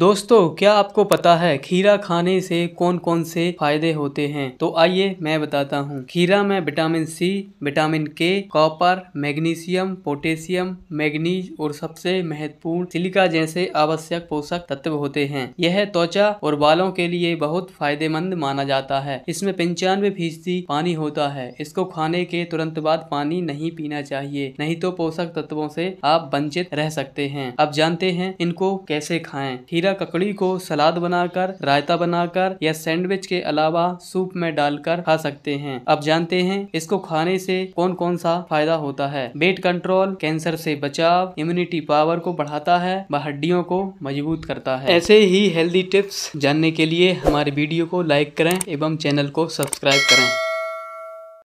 दोस्तों क्या आपको पता है खीरा खाने से कौन कौन से फायदे होते हैं तो आइए मैं बताता हूँ खीरा में vitamin C vitamin K copper magnesium potassium manganese और सबसे महत्वपूर्ण सिलिका जैसे आवश्यक पोषक तत्व होते हैं यह त्वचा और बालों के लिए बहुत फायदेमंद माना जाता है इसमें पंचानवे फीसदी पानी होता है इसको खाने के तुरंत बाद पानी नहीं पीना चाहिए नहीं तो पोषक तत्वों से आप वंचित रह सकते हैं अब जानते हैं इनको कैसे खाएं खीरा या ककड़ी को सलाद बनाकर रायता बनाकर या सैंडविच के अलावा सूप में डालकर खा सकते हैं अब जानते हैं इसको खाने से कौन कौन सा फायदा होता है वेट कंट्रोल कैंसर से बचाव इम्यूनिटी पावर को बढ़ाता है व हड्डियों को मजबूत करता है ऐसे ही हेल्दी टिप्स जानने के लिए हमारे वीडियो को लाइक करें एवं चैनल को सब्सक्राइब करें